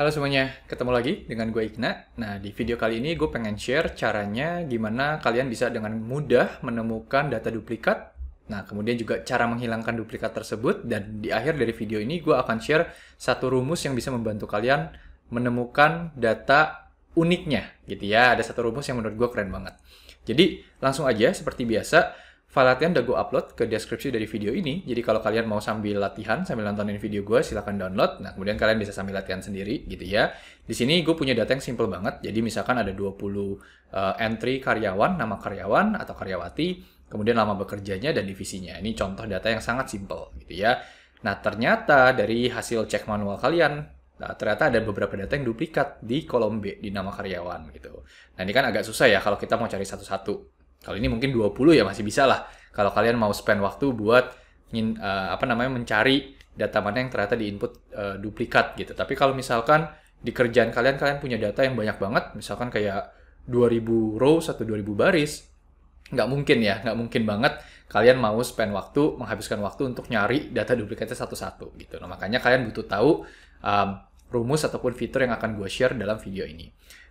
Halo semuanya, ketemu lagi dengan gue Igna. Nah, di video kali ini gue pengen share caranya gimana kalian bisa dengan mudah menemukan data duplikat. Nah, kemudian juga cara menghilangkan duplikat tersebut. Dan di akhir dari video ini gue akan share satu rumus yang bisa membantu kalian menemukan data uniknya. Gitu ya, ada satu rumus yang menurut gue keren banget. Jadi, langsung aja seperti biasa, File latihan udah gue upload ke deskripsi dari video ini, jadi kalau kalian mau sambil latihan, sambil nontonin video gue, silahkan download. Nah, kemudian kalian bisa sambil latihan sendiri gitu ya. Di sini gue punya data yang simple banget, jadi misalkan ada 20 uh, eh, entry karyawan, nama karyawan atau karyawati, kemudian lama bekerjanya dan divisinya. Ini contoh data yang sangat simple gitu ya. Nah, ternyata dari hasil cek manual kalian, Nah, ternyata ada beberapa data yang duplikat di kolom B di nama karyawan gitu. Nah, ini kan agak susah ya kalau kita mau cari satu-satu. Kalau ini mungkin 20 ya masih bisa lah. Kalau kalian mau spend waktu buat uh, apa namanya mencari data mana yang ternyata di input uh, eh, duplikat gitu. Tapi kalau misalkan di kerjaan kalian kalian punya data yang banyak banget, misalkan kayak 2000 row atau 2000 baris, nggak mungkin ya, nggak mungkin banget kalian mau spend waktu, menghabiskan waktu untuk nyari data duplikatnya satu-satu gitu. Nah, makanya kalian butuh tahu um, rumus ataupun fitur yang akan gue share dalam video ini.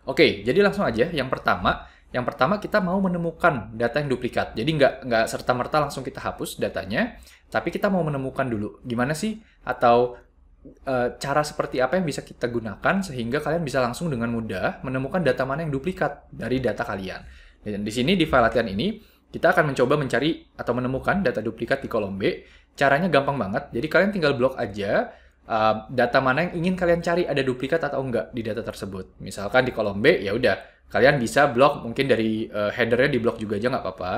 Oke, jadi langsung aja. Yang pertama, yang pertama kita mau menemukan data yang duplikat. Jadi nggak nggak serta merta langsung kita hapus datanya, tapi kita mau menemukan dulu gimana sih atau e, cara seperti apa yang bisa kita gunakan sehingga kalian bisa langsung dengan mudah menemukan data mana yang duplikat dari data kalian. Dan di sini di file latihan ini kita akan mencoba mencari atau menemukan data duplikat di kolom B. Caranya gampang banget. Jadi kalian tinggal blok aja uh, data mana yang ingin kalian cari ada duplikat atau enggak di data tersebut. Misalkan di kolom B ya udah Kalian bisa blok mungkin dari uh, headernya di blok juga aja nggak apa-apa.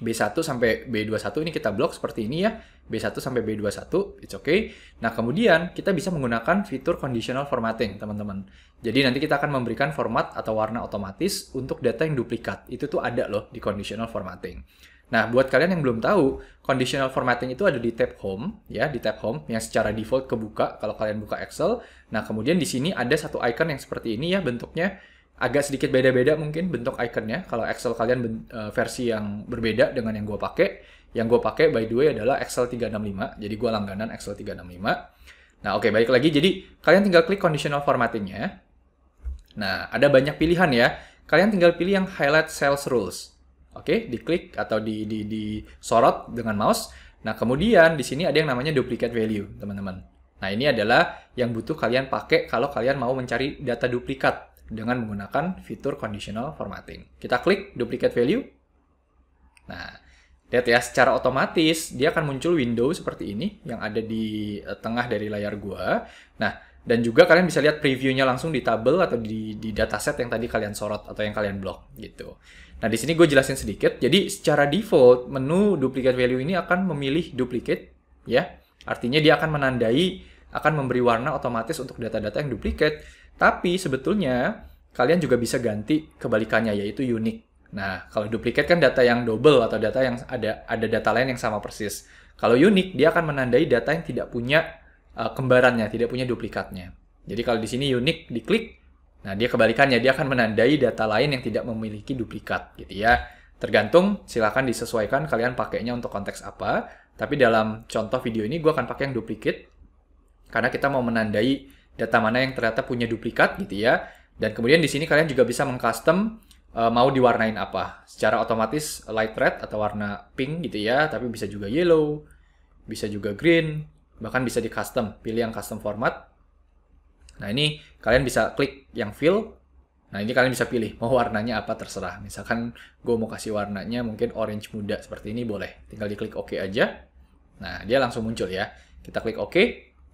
B1 sampai B21 ini kita blok seperti ini ya. B1 sampai B21, it's okay. Nah, kemudian kita bisa menggunakan fitur conditional formatting, teman-teman. Jadi nanti kita akan memberikan format atau warna otomatis untuk data yang duplikat. Itu tuh ada loh di conditional formatting. Nah, buat kalian yang belum tahu, conditional formatting itu ada di tab home, ya, di tab home yang secara default kebuka kalau kalian buka Excel. Nah, kemudian di sini ada satu icon yang seperti ini ya bentuknya agak sedikit beda-beda mungkin bentuk ikonnya. Kalau Excel kalian uh, versi yang berbeda dengan yang gue pakai. Yang gue pakai by the way adalah Excel 365. Jadi gue langganan Excel 365. Nah oke okay, balik lagi. Jadi kalian tinggal klik conditional formattingnya. Nah ada banyak pilihan ya. Kalian tinggal pilih yang highlight sales rules. Oke, okay, diklik atau di, di, disorot dengan mouse. Nah, kemudian di sini ada yang namanya duplicate value, teman-teman. Nah, ini adalah yang butuh kalian pakai kalau kalian mau mencari data duplikat dengan menggunakan fitur conditional formatting. Kita klik duplicate value. Nah, lihat ya, secara otomatis dia akan muncul window seperti ini yang ada di eh, tengah dari layar gua. Nah, dan juga kalian bisa lihat previewnya langsung di tabel atau di, di dataset yang tadi kalian sorot atau yang kalian blok gitu. Nah di sini gue jelasin sedikit. Jadi secara default menu duplicate value ini akan memilih duplicate ya. Artinya dia akan menandai akan memberi warna otomatis untuk data-data yang duplicate tapi sebetulnya kalian juga bisa ganti kebalikannya yaitu unique. Nah, kalau duplikat kan data yang double atau data yang ada ada data lain yang sama persis. Kalau unique dia akan menandai data yang tidak punya uh, kembarannya, tidak punya duplikatnya. Jadi kalau di sini unique diklik, nah dia kebalikannya dia akan menandai data lain yang tidak memiliki duplikat gitu ya. Tergantung silahkan disesuaikan kalian pakainya untuk konteks apa. Tapi dalam contoh video ini gue akan pakai yang duplikat karena kita mau menandai data mana yang ternyata punya duplikat gitu ya. Dan kemudian di sini kalian juga bisa mengcustom uh, mau diwarnain apa. Secara otomatis light red atau warna pink gitu ya, tapi bisa juga yellow, bisa juga green, bahkan bisa di custom, pilih yang custom format. Nah, ini kalian bisa klik yang fill. Nah, ini kalian bisa pilih mau warnanya apa terserah. Misalkan gue mau kasih warnanya mungkin orange muda seperti ini boleh. Tinggal diklik oke OK aja. Nah, dia langsung muncul ya. Kita klik oke. OK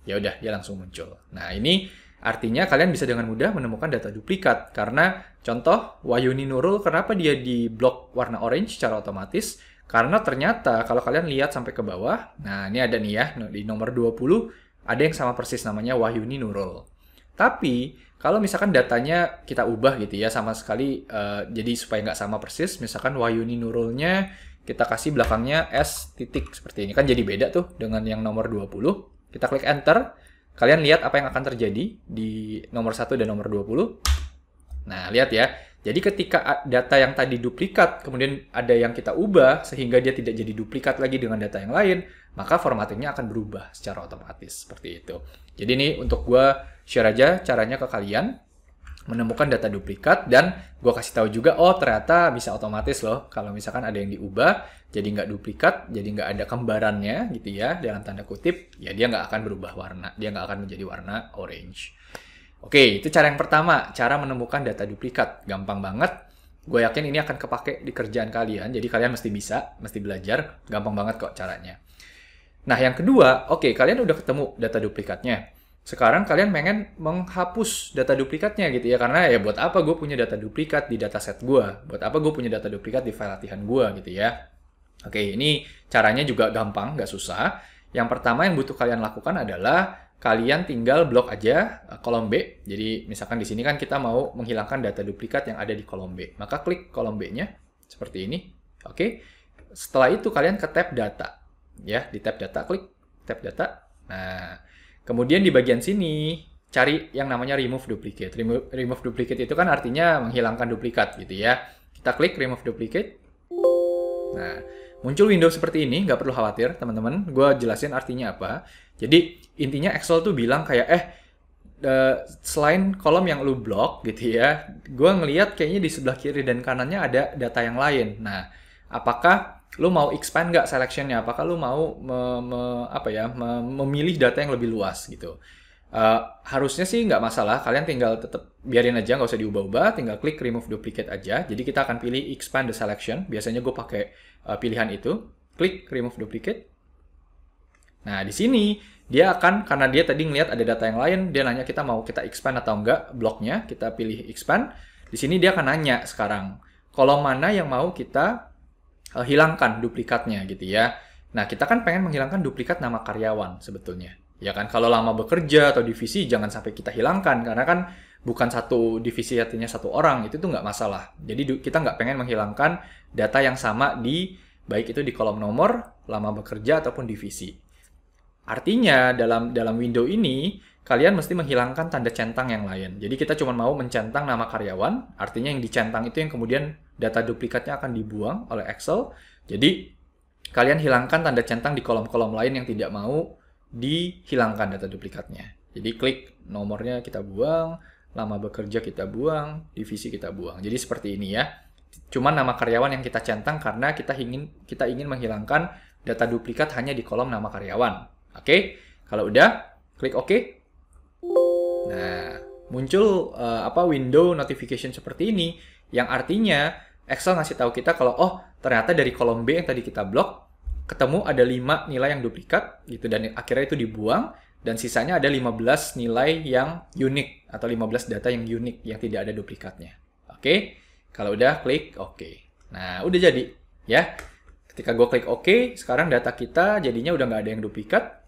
ya udah dia langsung muncul. Nah ini artinya kalian bisa dengan mudah menemukan data duplikat karena contoh Wayuni Nurul kenapa dia di blok warna orange secara otomatis karena ternyata kalau kalian lihat sampai ke bawah, nah ini ada nih ya di nomor 20 ada yang sama persis namanya Wahyuni Nurul. Tapi kalau misalkan datanya kita ubah gitu ya sama sekali uh, jadi supaya nggak sama persis, misalkan Wahyuni Nurulnya kita kasih belakangnya S titik seperti ini kan jadi beda tuh dengan yang nomor 20. Kita klik enter. Kalian lihat apa yang akan terjadi di nomor 1 dan nomor 20. Nah, lihat ya. Jadi ketika data yang tadi duplikat, kemudian ada yang kita ubah sehingga dia tidak jadi duplikat lagi dengan data yang lain, maka formattingnya akan berubah secara otomatis seperti itu. Jadi ini untuk gue share aja caranya ke kalian menemukan data duplikat dan gue kasih tahu juga oh ternyata bisa otomatis loh kalau misalkan ada yang diubah jadi nggak duplikat jadi nggak ada kembarannya gitu ya dalam tanda kutip ya dia nggak akan berubah warna dia nggak akan menjadi warna orange oke itu cara yang pertama cara menemukan data duplikat gampang banget gue yakin ini akan kepake di kerjaan kalian jadi kalian mesti bisa mesti belajar gampang banget kok caranya nah yang kedua oke kalian udah ketemu data duplikatnya sekarang kalian pengen menghapus data duplikatnya gitu ya karena ya buat apa gue punya data duplikat di dataset gue buat apa gue punya data duplikat di file latihan gue gitu ya oke ini caranya juga gampang nggak susah yang pertama yang butuh kalian lakukan adalah kalian tinggal blok aja eh, kolom B jadi misalkan di sini kan kita mau menghilangkan data duplikat yang ada di kolom B maka klik kolom B-nya seperti ini oke setelah itu kalian ke tab data ya di tab data klik tab data nah Kemudian di bagian sini cari yang namanya remove duplicate. Remove, remove duplicate itu kan artinya menghilangkan duplikat gitu ya. Kita klik remove duplicate. Nah, muncul window seperti ini, nggak perlu khawatir teman-teman. Gue jelasin artinya apa. Jadi intinya Excel tuh bilang kayak eh Uh, selain kolom yang lu blok gitu ya, gue ngeliat kayaknya di sebelah kiri dan kanannya ada data yang lain. Nah, apakah lu mau expand nggak selectionnya? Apakah lu mau me, me, apa ya me, memilih data yang lebih luas gitu? Uh, harusnya sih nggak masalah. Kalian tinggal tetap biarin aja, nggak usah diubah-ubah. Tinggal klik remove duplicate aja. Jadi kita akan pilih expand the selection. Biasanya gue pakai uh, pilihan itu. Klik remove duplicate. Nah di sini dia akan karena dia tadi ngelihat ada data yang lain, dia nanya kita mau kita expand atau enggak bloknya. Kita pilih expand. Di sini dia akan nanya sekarang kolom mana yang mau kita Eh, hilangkan duplikatnya gitu ya. Nah, kita kan pengen menghilangkan duplikat nama karyawan sebetulnya. Ya kan kalau lama bekerja atau divisi jangan sampai kita hilangkan karena kan bukan satu divisi artinya satu orang itu tuh nggak masalah. Jadi kita nggak pengen menghilangkan data yang sama di baik itu di kolom nomor, lama bekerja ataupun divisi. Artinya dalam dalam window ini kalian mesti menghilangkan tanda centang yang lain. Jadi kita cuma mau mencentang nama karyawan, artinya yang dicentang itu yang kemudian data duplikatnya akan dibuang oleh Excel. Jadi kalian hilangkan tanda centang di kolom-kolom lain yang tidak mau dihilangkan data duplikatnya. Jadi klik nomornya kita buang, lama bekerja kita buang, divisi kita buang. Jadi seperti ini ya. Cuma nama karyawan yang kita centang karena kita ingin kita ingin menghilangkan data duplikat hanya di kolom nama karyawan. Oke? Kalau udah, klik OK. Nah, muncul uh, apa window notification seperti ini yang artinya Excel ngasih tahu kita kalau oh ternyata dari kolom B yang tadi kita blok ketemu ada 5 nilai yang duplikat gitu dan akhirnya itu dibuang dan sisanya ada 15 nilai yang unik atau 15 data yang unik yang tidak ada duplikatnya. Oke. Okay? Kalau udah klik oke. Okay. Nah, udah jadi ya. Ketika gue klik oke, sekarang data kita jadinya udah nggak ada yang duplikat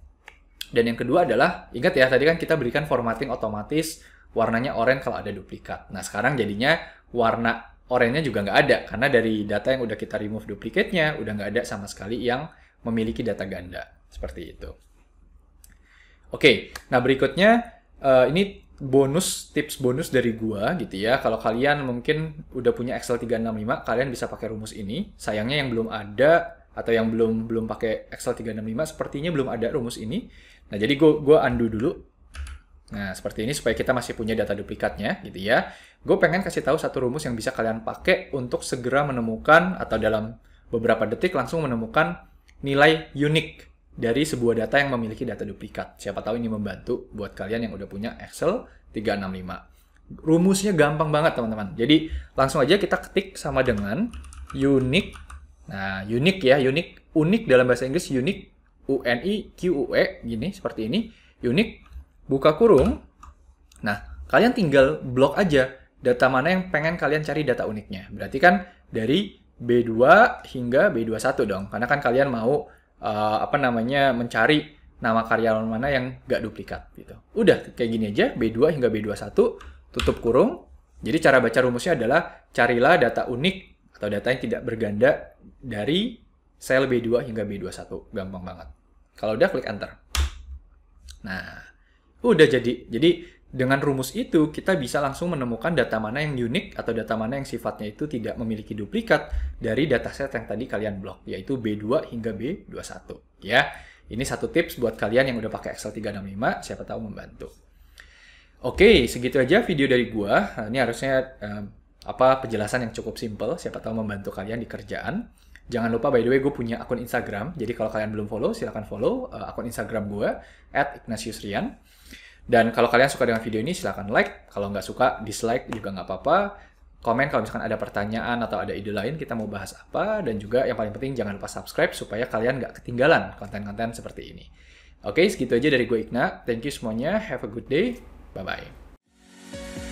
dan yang kedua adalah, ingat ya tadi kan kita berikan formatting otomatis warnanya oranye kalau ada duplikat. Nah sekarang jadinya warna oranye juga nggak ada karena dari data yang udah kita remove duplikatnya udah nggak ada sama sekali yang memiliki data ganda seperti itu. Oke, nah berikutnya uh, ini bonus tips bonus dari gua gitu ya. Kalau kalian mungkin udah punya Excel 365, kalian bisa pakai rumus ini. Sayangnya yang belum ada atau yang belum belum pakai Excel 365 sepertinya belum ada rumus ini. Nah, jadi gue gua undo dulu. Nah, seperti ini supaya kita masih punya data duplikatnya gitu ya. Gue pengen kasih tahu satu rumus yang bisa kalian pakai untuk segera menemukan atau dalam beberapa detik langsung menemukan nilai unik dari sebuah data yang memiliki data duplikat. Siapa tahu ini membantu buat kalian yang udah punya Excel 365. Rumusnya gampang banget, teman-teman. Jadi, langsung aja kita ketik sama dengan unique. Nah, unique ya, unique. Unik dalam bahasa Inggris unique UNI QUE gini seperti ini unik buka kurung. Nah, kalian tinggal blok aja data mana yang pengen kalian cari data uniknya. Berarti kan dari B2 hingga B21 dong. Karena kan kalian mau uh, apa namanya mencari nama karyawan mana yang gak duplikat gitu. Udah kayak gini aja B2 hingga B21 tutup kurung. Jadi cara baca rumusnya adalah carilah data unik atau data yang tidak berganda dari sel B2 hingga B21. Gampang banget. Kalau udah klik enter. Nah, udah jadi. Jadi dengan rumus itu kita bisa langsung menemukan data mana yang unik atau data mana yang sifatnya itu tidak memiliki duplikat dari data set yang tadi kalian blok, yaitu B2 hingga B21. Ya, ini satu tips buat kalian yang udah pakai Excel 365, siapa tahu membantu. Oke, segitu aja video dari gua. Ini harusnya eh, apa penjelasan yang cukup simple, siapa tahu membantu kalian di kerjaan. Jangan lupa by the way gue punya akun Instagram. Jadi kalau kalian belum follow silahkan follow uh, akun Instagram gue at @ignatiusrian. Dan kalau kalian suka dengan video ini silahkan like. Kalau nggak suka dislike juga nggak apa-apa. Komen kalau misalkan ada pertanyaan atau ada ide lain kita mau bahas apa. Dan juga yang paling penting jangan lupa subscribe supaya kalian nggak ketinggalan konten-konten seperti ini. Oke, segitu aja dari gue Ignat, Thank you semuanya. Have a good day. Bye-bye.